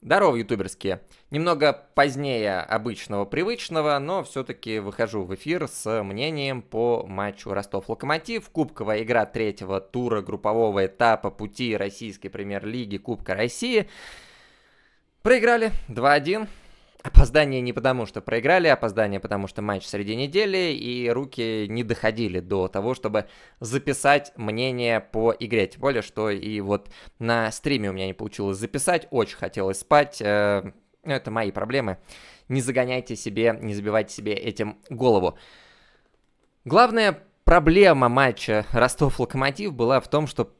Здорово, ютуберские! Немного позднее обычного привычного, но все-таки выхожу в эфир с мнением по матчу Ростов-Локомотив. Кубковая игра третьего тура группового этапа пути российской премьер-лиги Кубка России. Проиграли 2-1. Опоздание не потому, что проиграли, опоздание потому, что матч среди недели, и руки не доходили до того, чтобы записать мнение по игре. Тем более, что и вот на стриме у меня не получилось записать, очень хотелось спать. Э, но ну, это мои проблемы. Не загоняйте себе, не забивайте себе этим голову. Главная проблема матча Ростов-Локомотив была в том, что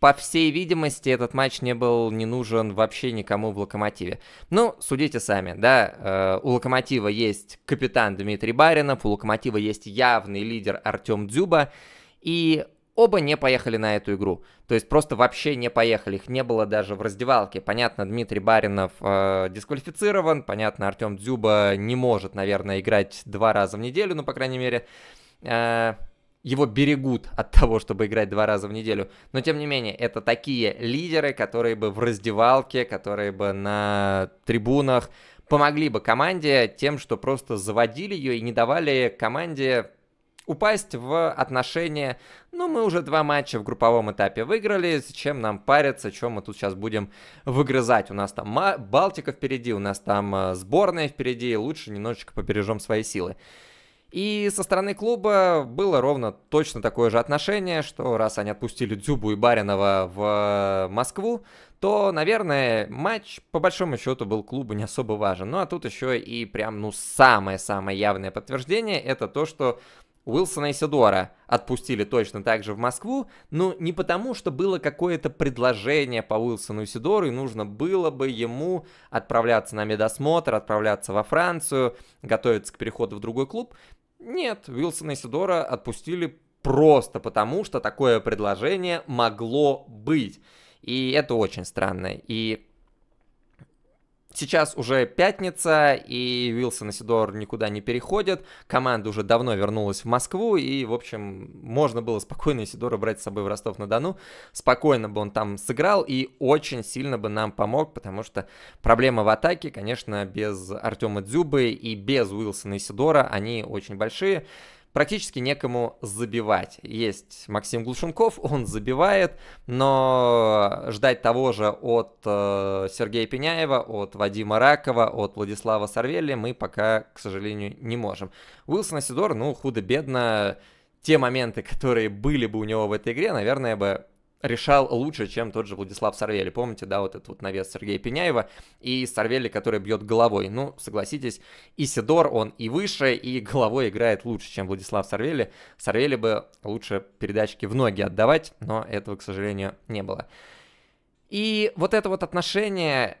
по всей видимости, этот матч не был не нужен вообще никому в «Локомотиве». Ну, судите сами, да, э, у «Локомотива» есть капитан Дмитрий Баринов, у «Локомотива» есть явный лидер Артем Дзюба, и оба не поехали на эту игру. То есть просто вообще не поехали, их не было даже в раздевалке. Понятно, Дмитрий Баринов э, дисквалифицирован, понятно, Артем Дзюба не может, наверное, играть два раза в неделю, ну, по крайней мере... Э, его берегут от того, чтобы играть два раза в неделю. Но тем не менее, это такие лидеры, которые бы в раздевалке, которые бы на трибунах помогли бы команде тем, что просто заводили ее и не давали команде упасть в отношения, ну, мы уже два матча в групповом этапе выиграли, зачем нам париться, чем мы тут сейчас будем выгрызать. У нас там Балтика впереди, у нас там э, сборная впереди, лучше немножечко побережем свои силы. И со стороны клуба было ровно точно такое же отношение, что раз они отпустили Дзюбу и Баринова в Москву, то, наверное, матч по большому счету был клубу не особо важен. Ну а тут еще и прям, ну, самое-самое явное подтверждение, это то, что Уилсона и Сидора отпустили точно так же в Москву, но не потому, что было какое-то предложение по Уилсону и Сидору, и нужно было бы ему отправляться на медосмотр, отправляться во Францию, готовиться к переходу в другой клуб. Нет, Уилсона и Сидора отпустили просто потому, что такое предложение могло быть. И это очень странно. И Сейчас уже пятница, и Уилсон и Сидор никуда не переходят. Команда уже давно вернулась в Москву, и, в общем, можно было спокойно Сидора брать с собой в Ростов-на-Дону. Спокойно бы он там сыграл и очень сильно бы нам помог, потому что проблема в атаке, конечно, без Артема Дзюбы и без Уилсона и Сидора, они очень большие практически некому забивать. Есть Максим Глушенков, он забивает, но ждать того же от э, Сергея Пеняева, от Вадима Ракова, от Владислава Сарвелли мы пока, к сожалению, не можем. Уилсон Асидор, ну, худо-бедно, те моменты, которые были бы у него в этой игре, наверное, бы решал лучше, чем тот же Владислав Сарвели. Помните, да, вот этот вот навес Сергея Пеняева и Сарвели, который бьет головой. Ну, согласитесь, и Сидор он и выше, и головой играет лучше, чем Владислав Сарвели. Сарвели бы лучше передачки в ноги отдавать, но этого, к сожалению, не было. И вот это вот отношение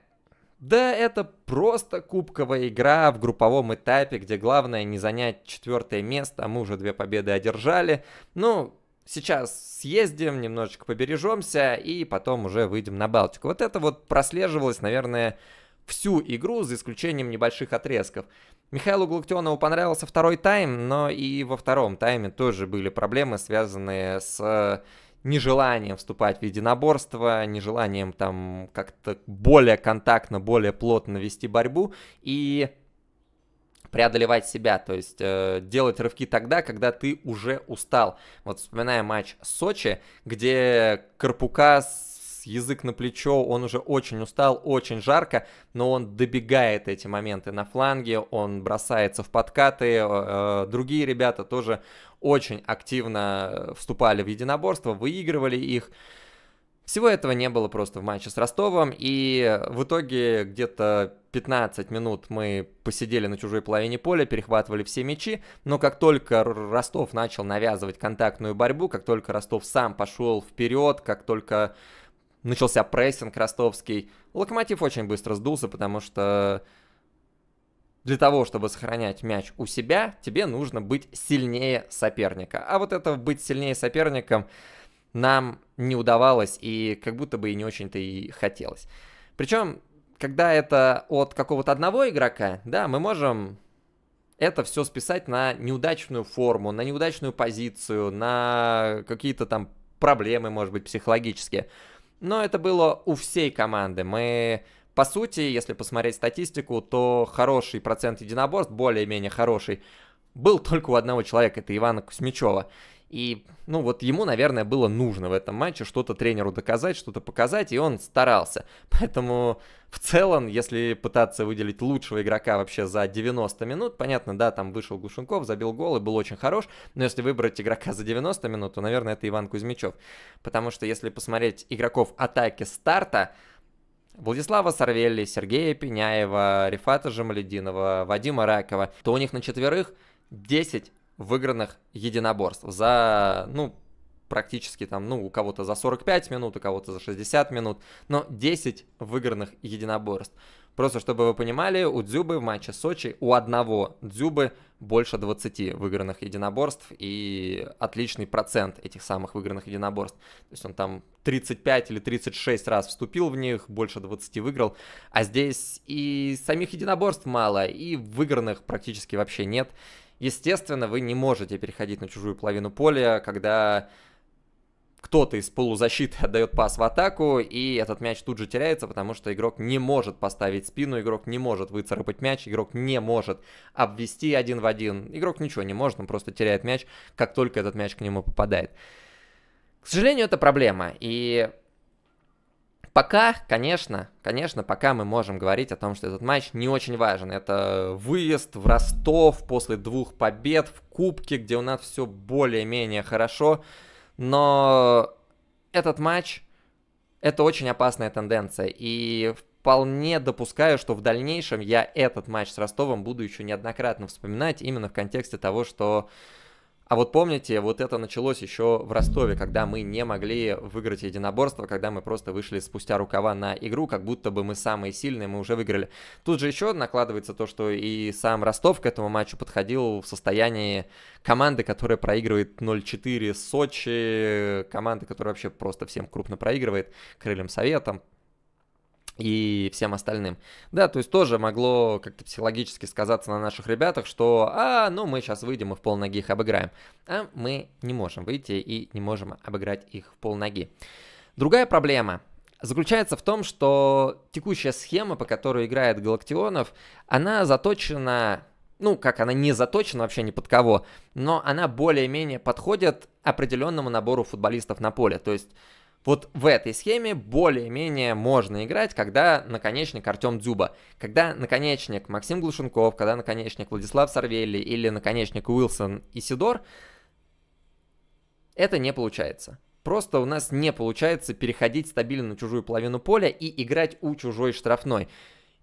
да, это просто кубковая игра в групповом этапе, где главное не занять четвертое место, а мы уже две победы одержали. Ну, сейчас съездим, немножечко побережемся и потом уже выйдем на Балтику. Вот это вот прослеживалось, наверное, всю игру, за исключением небольших отрезков. Михаилу Глуктионову понравился второй тайм, но и во втором тайме тоже были проблемы, связанные с э, нежеланием вступать в единоборство, нежеланием там как-то более контактно, более плотно вести борьбу. И преодолевать себя, то есть э, делать рывки тогда, когда ты уже устал. Вот вспоминая матч Сочи, где Карпукас язык на плечо, он уже очень устал, очень жарко, но он добегает эти моменты на фланге, он бросается в подкаты, э, э, другие ребята тоже очень активно э, вступали в единоборство, выигрывали их. Всего этого не было просто в матче с Ростовом, и в итоге где-то 15 минут мы посидели на чужой половине поля, перехватывали все мячи, но как только Ростов начал навязывать контактную борьбу, как только Ростов сам пошел вперед, как только начался прессинг ростовский, Локомотив очень быстро сдулся, потому что для того, чтобы сохранять мяч у себя, тебе нужно быть сильнее соперника. А вот это быть сильнее соперником нам не удавалось и как будто бы и не очень-то и хотелось. Причем, когда это от какого-то одного игрока, да, мы можем это все списать на неудачную форму, на неудачную позицию, на какие-то там проблемы, может быть, психологические. Но это было у всей команды. Мы, по сути, если посмотреть статистику, то хороший процент единоборств, более-менее хороший, был только у одного человека, это Ивана Кузьмичева. И, ну вот ему, наверное, было нужно в этом матче что-то тренеру доказать, что-то показать, и он старался. Поэтому в целом, если пытаться выделить лучшего игрока вообще за 90 минут, понятно, да, там вышел Глушенков, забил гол и был очень хорош, но если выбрать игрока за 90 минут, то, наверное, это Иван Кузьмичев. Потому что если посмотреть игроков атаки старта, Владислава Сарвелли, Сергея Пеняева, Рифата Жамалединова, Вадима Ракова, то у них на четверых 10 выигранных единоборств. За, ну, практически там, ну, у кого-то за 45 минут, у кого-то за 60 минут, но 10 выигранных единоборств. Просто чтобы вы понимали, у Дзюбы в матче Сочи у одного Дзюбы больше 20 выигранных единоборств и отличный процент этих самых выигранных единоборств. То есть он там 35 или 36 раз вступил в них, больше 20 выиграл. А здесь и самих единоборств мало, и выигранных практически вообще нет. Естественно, вы не можете переходить на чужую половину поля, когда кто-то из полузащиты отдает пас в атаку, и этот мяч тут же теряется, потому что игрок не может поставить спину, игрок не может выцарапать мяч, игрок не может обвести один в один. Игрок ничего не может, он просто теряет мяч, как только этот мяч к нему попадает. К сожалению, это проблема, и Пока, конечно, конечно, пока мы можем говорить о том, что этот матч не очень важен. Это выезд в Ростов после двух побед в Кубке, где у нас все более-менее хорошо. Но этот матч — это очень опасная тенденция. И вполне допускаю, что в дальнейшем я этот матч с Ростовом буду еще неоднократно вспоминать именно в контексте того, что а вот помните, вот это началось еще в Ростове, когда мы не могли выиграть единоборство, когда мы просто вышли спустя рукава на игру, как будто бы мы самые сильные, мы уже выиграли. Тут же еще накладывается то, что и сам Ростов к этому матчу подходил в состоянии команды, которая проигрывает 0-4 Сочи, команды, которая вообще просто всем крупно проигрывает, Крыльям Советом, и всем остальным. Да, то есть тоже могло как-то психологически сказаться на наших ребятах, что «а, ну мы сейчас выйдем и в полноги их обыграем». А мы не можем выйти и не можем обыграть их в полноги. Другая проблема заключается в том, что текущая схема, по которой играет Галактионов, она заточена, ну, как она не заточена вообще ни под кого, но она более-менее подходит определенному набору футболистов на поле. То есть вот в этой схеме более-менее можно играть, когда наконечник Артем Дзюба, когда наконечник Максим Глушенков, когда наконечник Владислав Сарвелли или наконечник Уилсон и Сидор, это не получается. Просто у нас не получается переходить стабильно на чужую половину поля и играть у чужой штрафной.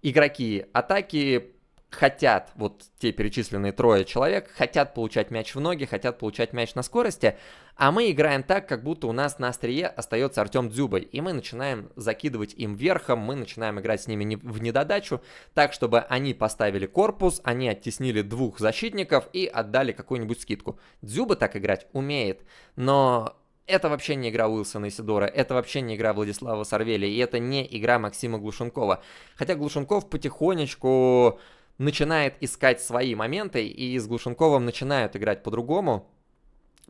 Игроки атаки хотят, вот те перечисленные трое человек, хотят получать мяч в ноги, хотят получать мяч на скорости, а мы играем так, как будто у нас на острие остается Артем Дзюбой, и мы начинаем закидывать им верхом, мы начинаем играть с ними не в недодачу, так, чтобы они поставили корпус, они оттеснили двух защитников и отдали какую-нибудь скидку. Дзюба так играть умеет, но это вообще не игра Уилсона и это вообще не игра Владислава Сарвели, и это не игра Максима Глушенкова. Хотя Глушенков потихонечку начинает искать свои моменты, и с Глушенковым начинают играть по-другому.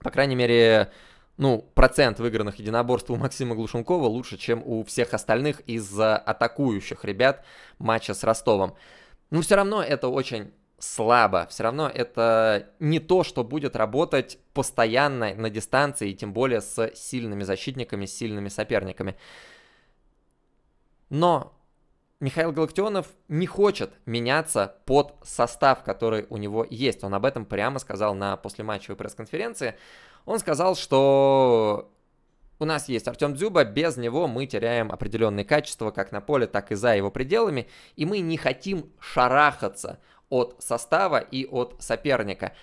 По крайней мере, ну, процент выигранных единоборств у Максима Глушенкова лучше, чем у всех остальных из атакующих ребят матча с Ростовом. Но ну, все равно это очень слабо. Все равно это не то, что будет работать постоянно на дистанции, и тем более с сильными защитниками, с сильными соперниками. Но Михаил Галактионов не хочет меняться под состав, который у него есть. Он об этом прямо сказал на послематчевой пресс-конференции. Он сказал, что у нас есть Артем Дзюба, без него мы теряем определенные качества как на поле, так и за его пределами, и мы не хотим шарахаться от состава и от соперника.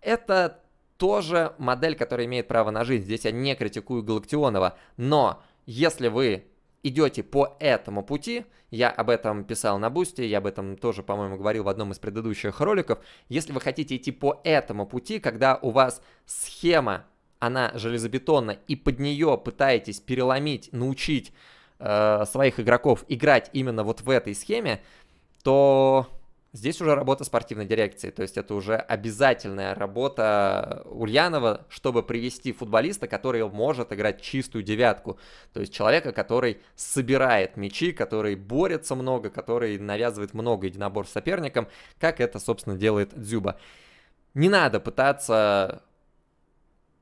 Это тоже модель, которая имеет право на жизнь. Здесь я не критикую Галактионова, но если вы идете по этому пути, я об этом писал на Бусте, я об этом тоже, по-моему, говорил в одном из предыдущих роликов, если вы хотите идти по этому пути, когда у вас схема, она железобетонна, и под нее пытаетесь переломить, научить э, своих игроков играть именно вот в этой схеме, то Здесь уже работа спортивной дирекции, то есть это уже обязательная работа Ульянова, чтобы привести футболиста, который может играть чистую девятку, то есть человека, который собирает мячи, который борется много, который навязывает много единоборств соперникам, как это, собственно, делает Дзюба. Не надо пытаться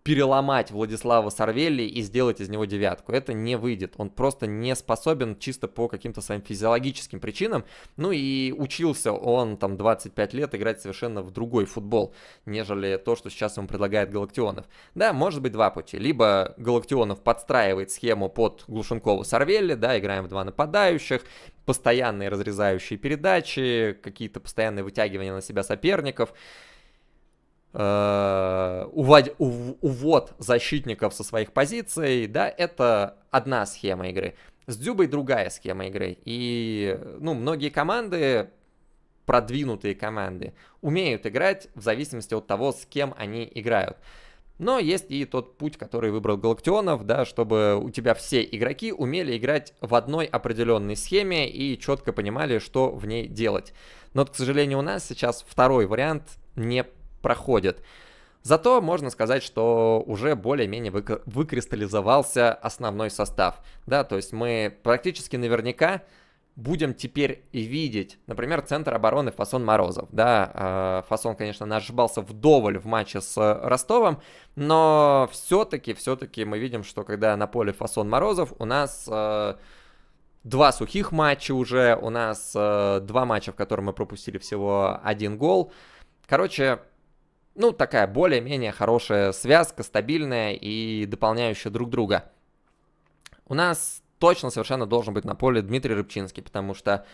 переломать Владислава Сарвелли и сделать из него девятку. Это не выйдет. Он просто не способен чисто по каким-то своим физиологическим причинам. Ну и учился он там 25 лет играть совершенно в другой футбол, нежели то, что сейчас ему предлагает Галактионов. Да, может быть два пути. Либо Галактионов подстраивает схему под Глушенкова Сарвелли, да, играем в два нападающих, постоянные разрезающие передачи, какие-то постоянные вытягивания на себя соперников. Э, увод, увод защитников со своих позиций, да, это одна схема игры. С Дюбой другая схема игры. И, ну, многие команды, продвинутые команды, умеют играть в зависимости от того, с кем они играют. Но есть и тот путь, который выбрал Галактионов, да, чтобы у тебя все игроки умели играть в одной определенной схеме и четко понимали, что в ней делать. Но, к сожалению, у нас сейчас второй вариант не проходит. Зато можно сказать, что уже более-менее выкристаллизовался основной состав. Да, то есть мы практически наверняка будем теперь и видеть, например, центр обороны Фасон Морозов. Да, э, Фасон, конечно, нажбался вдоволь в матче с э, Ростовом, но все-таки, все-таки мы видим, что когда на поле Фасон Морозов, у нас э, два сухих матча уже, у нас два матча, в котором мы пропустили всего один гол. Короче, ну, такая более-менее хорошая связка, стабильная и дополняющая друг друга. У нас точно совершенно должен быть на поле Дмитрий Рыбчинский, потому что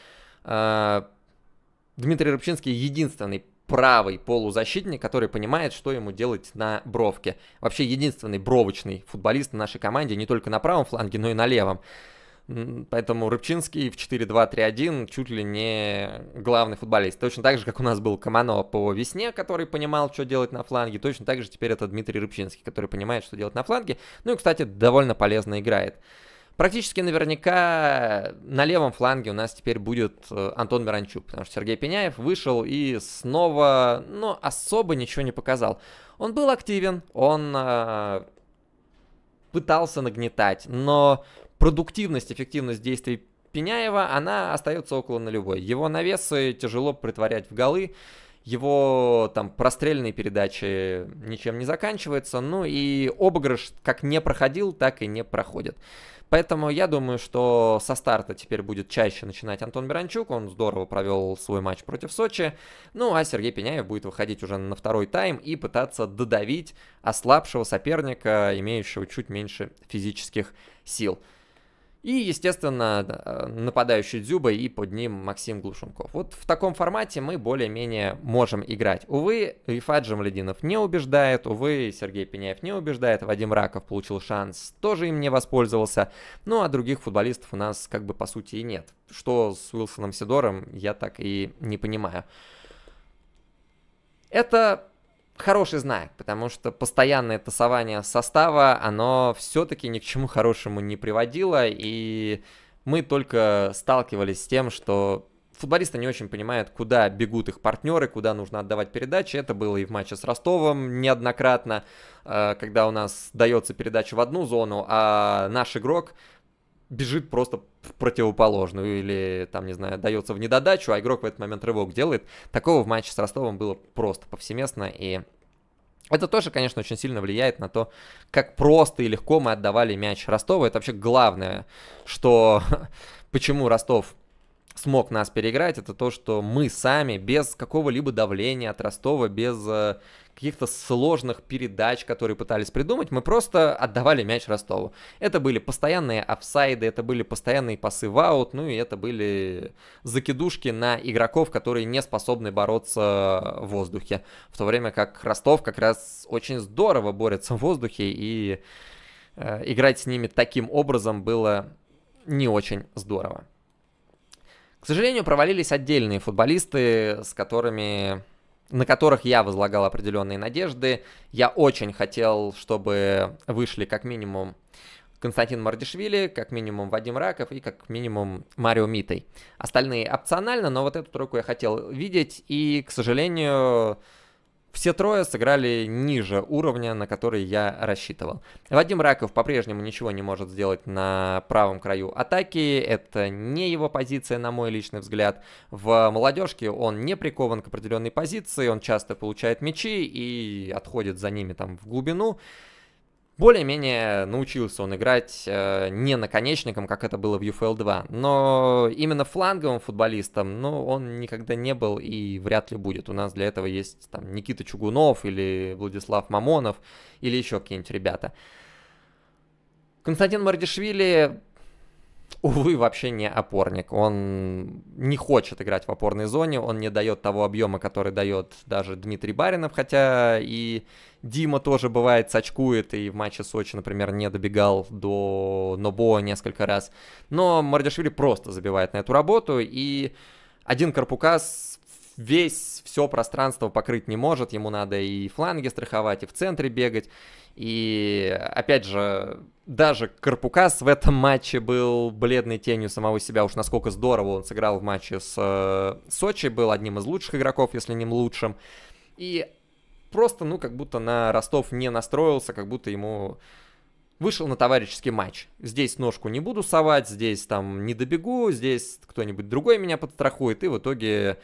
э, Дмитрий Рыбчинский единственный правый полузащитник, который понимает, что ему делать на бровке. Вообще единственный бровочный футболист в нашей команде не только на правом фланге, но и на левом. Поэтому Рыбчинский в 4-2-3-1 чуть ли не главный футболист. Точно так же, как у нас был Команова по весне, который понимал, что делать на фланге. Точно так же теперь это Дмитрий Рыбчинский, который понимает, что делать на фланге. Ну и, кстати, довольно полезно играет. Практически наверняка на левом фланге у нас теперь будет э, Антон Миранчук, потому что Сергей Пеняев вышел и снова, ну, особо ничего не показал. Он был активен, он э, пытался нагнетать, но продуктивность, эффективность действий Пеняева, она остается около нулевой. Его навесы тяжело притворять в голы, его там прострельные передачи ничем не заканчиваются, ну и обыгрыш как не проходил, так и не проходит. Поэтому я думаю, что со старта теперь будет чаще начинать Антон Беранчук, Он здорово провел свой матч против Сочи. Ну, а Сергей Пеняев будет выходить уже на второй тайм и пытаться додавить ослабшего соперника, имеющего чуть меньше физических сил. И, естественно, э, нападающий Дзюба и под ним Максим Глушенков. Вот в таком формате мы более-менее можем играть. Увы, Рифат Жамлединов не убеждает, увы, Сергей Пеняев не убеждает, Вадим Раков получил шанс, тоже им не воспользовался. Ну, а других футболистов у нас как бы по сути и нет. Что с Уилсоном Сидором, я так и не понимаю. Это хороший знак, потому что постоянное тасование состава, оно все-таки ни к чему хорошему не приводило, и мы только сталкивались с тем, что футболисты не очень понимают, куда бегут их партнеры, куда нужно отдавать передачи. Это было и в матче с Ростовом неоднократно, э, когда у нас дается передача в одну зону, а наш игрок бежит просто в противоположную или, там, не знаю, дается в недодачу, а игрок в этот момент рывок делает. Такого в матче с Ростовом было просто повсеместно, и это тоже, конечно, очень сильно влияет на то, как просто и легко мы отдавали мяч Ростову. Это вообще главное, что почему Ростов смог нас переиграть, это то, что мы сами, без какого-либо давления от Ростова, без э, каких-то сложных передач, которые пытались придумать, мы просто отдавали мяч Ростову. Это были постоянные офсайды, это были постоянные пасы в аут, ну и это были закидушки на игроков, которые не способны бороться в воздухе. В то время как Ростов как раз очень здорово борется в воздухе, и э, играть с ними таким образом было не очень здорово. К сожалению, провалились отдельные футболисты, с которыми на которых я возлагал определенные надежды. Я очень хотел, чтобы вышли как минимум Константин Мардишвили, как минимум Вадим Раков и как минимум Марио Митой. Остальные опционально, но вот эту тройку я хотел видеть, и, к сожалению, все трое сыграли ниже уровня, на который я рассчитывал. Вадим Раков по-прежнему ничего не может сделать на правом краю атаки, это не его позиция, на мой личный взгляд. В молодежке он не прикован к определенной позиции, он часто получает мячи и отходит за ними там в глубину. Более-менее научился он играть э, не наконечником, как это было в UFL 2, но именно фланговым футболистом, ну, он никогда не был и вряд ли будет. У нас для этого есть там Никита Чугунов или Владислав Мамонов или еще какие-нибудь ребята. Константин Мардишвили увы, вообще не опорник. Он не хочет играть в опорной зоне, он не дает того объема, который дает даже Дмитрий Баринов, хотя и Дима тоже бывает сачкует, и в матче Сочи, например, не добегал до Нобо несколько раз. Но Мардишвили просто забивает на эту работу, и один Карпукас весь, все пространство покрыть не может, ему надо и фланги страховать, и в центре бегать. И, опять же, даже Карпукас в этом матче был бледной тенью самого себя. Уж насколько здорово он сыграл в матче с э, Сочи, был одним из лучших игроков, если не лучшим. И просто, ну, как будто на Ростов не настроился, как будто ему вышел на товарищеский матч. Здесь ножку не буду совать, здесь там не добегу, здесь кто-нибудь другой меня подстрахует, и в итоге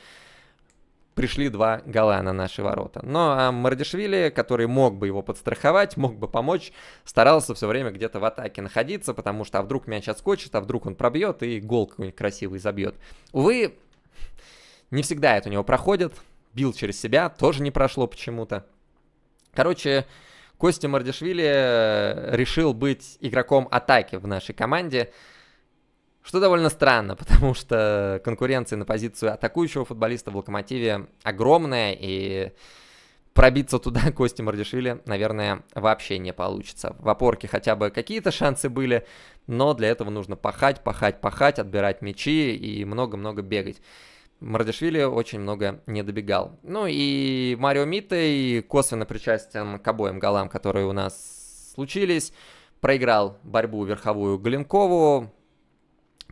пришли два гола на наши ворота. Но ну, а Мардишвили, который мог бы его подстраховать, мог бы помочь, старался все время где-то в атаке находиться, потому что а вдруг мяч отскочит, а вдруг он пробьет и гол какой-нибудь красивый забьет. Увы, не всегда это у него проходит. Бил через себя, тоже не прошло почему-то. Короче, Костя Мардишвили э, решил быть игроком атаки в нашей команде. Что довольно странно, потому что конкуренция на позицию атакующего футболиста в «Локомотиве» огромная, и пробиться туда Кости Мардишвили, наверное, вообще не получится. В опорке хотя бы какие-то шансы были, но для этого нужно пахать, пахать, пахать, отбирать мячи и много-много бегать. Мардишвили очень много не добегал. Ну и Марио Мита, и косвенно причастен к обоим голам, которые у нас случились. Проиграл борьбу верховую Галенкову,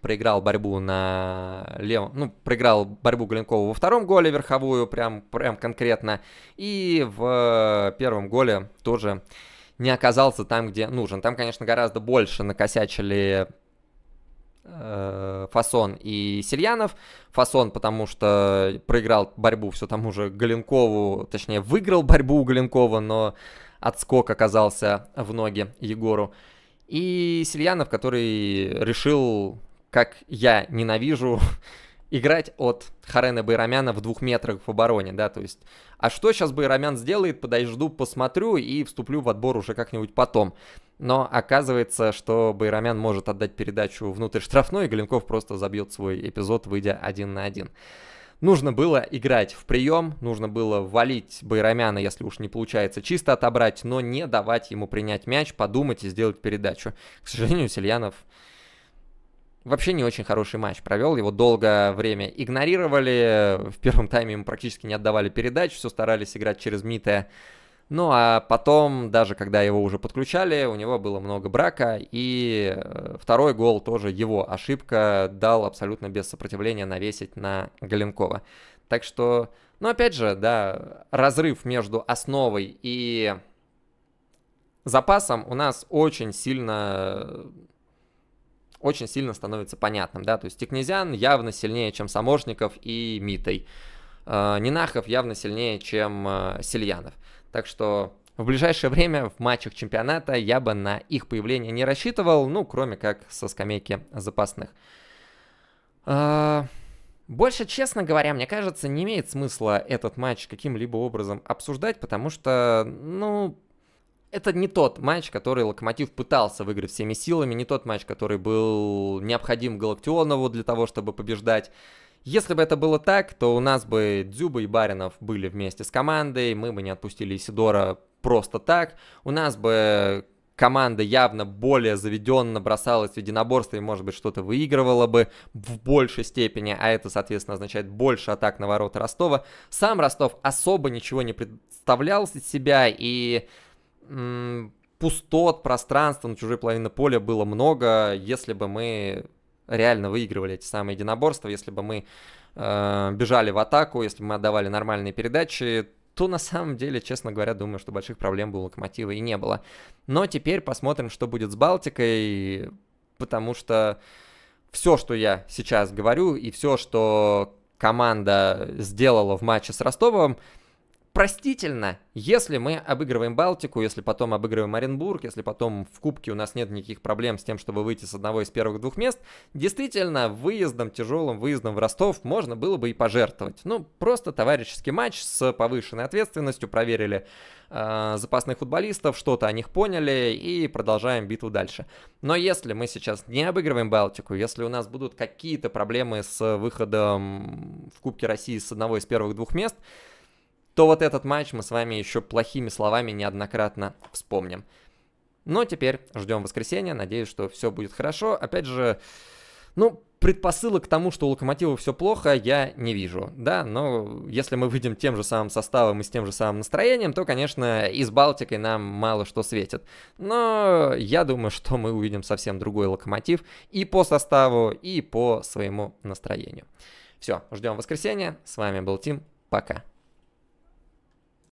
проиграл борьбу на левом, ну, проиграл борьбу Голенкову во втором голе верховую, прям, прям конкретно. И в первом голе тоже не оказался там, где нужен. Там, конечно, гораздо больше накосячили э, Фасон и Сильянов Фасон, потому что проиграл борьбу все тому же Галенкову, точнее, выиграл борьбу у Галенкова, но отскок оказался в ноги Егору. И Сильянов который решил как я ненавижу играть от Харена Байрамяна в двух метрах в обороне, да, то есть, а что сейчас Байрамян сделает, подожду, посмотрю и вступлю в отбор уже как-нибудь потом. Но оказывается, что Байрамян может отдать передачу внутрь штрафной, и Галенков просто забьет свой эпизод, выйдя один на один. Нужно было играть в прием, нужно было валить Байрамяна, если уж не получается чисто отобрать, но не давать ему принять мяч, подумать и сделать передачу. К сожалению, Сельянов вообще не очень хороший матч провел, его долгое время игнорировали, э, в первом тайме ему практически не отдавали передач, все старались играть через Мите. Ну а потом, даже когда его уже подключали, у него было много брака, и э, второй гол тоже его ошибка дал абсолютно без сопротивления навесить на Галенкова. Так что, ну опять же, да, разрыв между основой и запасом у нас очень сильно очень сильно становится понятным, да, то есть Тикнезян явно сильнее, чем Саможников и Митой, э, Нинахов явно сильнее, чем э, Сильянов, так что в ближайшее время в матчах чемпионата я бы на их появление не рассчитывал, ну, кроме как со скамейки запасных. Э, больше, честно говоря, мне кажется, не имеет смысла этот матч каким-либо образом обсуждать, потому что, ну, это не тот матч, который Локомотив пытался выиграть всеми силами, не тот матч, который был необходим Галактионову для того, чтобы побеждать. Если бы это было так, то у нас бы Дзюба и Баринов были вместе с командой, мы бы не отпустили Сидора просто так, у нас бы команда явно более заведенно бросалась в единоборство и, может быть, что-то выигрывала бы в большей степени, а это, соответственно, означает больше атак на ворота Ростова. Сам Ростов особо ничего не представлял из себя, и пустот, пространства на чужой половине поля было много, если бы мы реально выигрывали эти самые единоборства, если бы мы э, бежали в атаку, если бы мы отдавали нормальные передачи, то на самом деле, честно говоря, думаю, что больших проблем бы у Локомотива и не было. Но теперь посмотрим, что будет с Балтикой, потому что все, что я сейчас говорю, и все, что команда сделала в матче с Ростовом, простительно, если мы обыгрываем Балтику, если потом обыгрываем Оренбург, если потом в Кубке у нас нет никаких проблем с тем, чтобы выйти с одного из первых двух мест, действительно, выездом, тяжелым выездом в Ростов можно было бы и пожертвовать. Ну, просто товарищеский матч с повышенной ответственностью, проверили э, запасных футболистов, что-то о них поняли и продолжаем битву дальше. Но если мы сейчас не обыгрываем Балтику, если у нас будут какие-то проблемы с выходом в Кубке России с одного из первых двух мест, то вот этот матч мы с вами еще плохими словами неоднократно вспомним. Но теперь ждем воскресенья, надеюсь, что все будет хорошо. Опять же, ну, предпосылок к тому, что у Локомотива все плохо, я не вижу, да, но если мы выйдем тем же самым составом и с тем же самым настроением, то, конечно, и с Балтикой нам мало что светит. Но я думаю, что мы увидим совсем другой Локомотив и по составу, и по своему настроению. Все, ждем воскресенья, с вами был Тим, пока.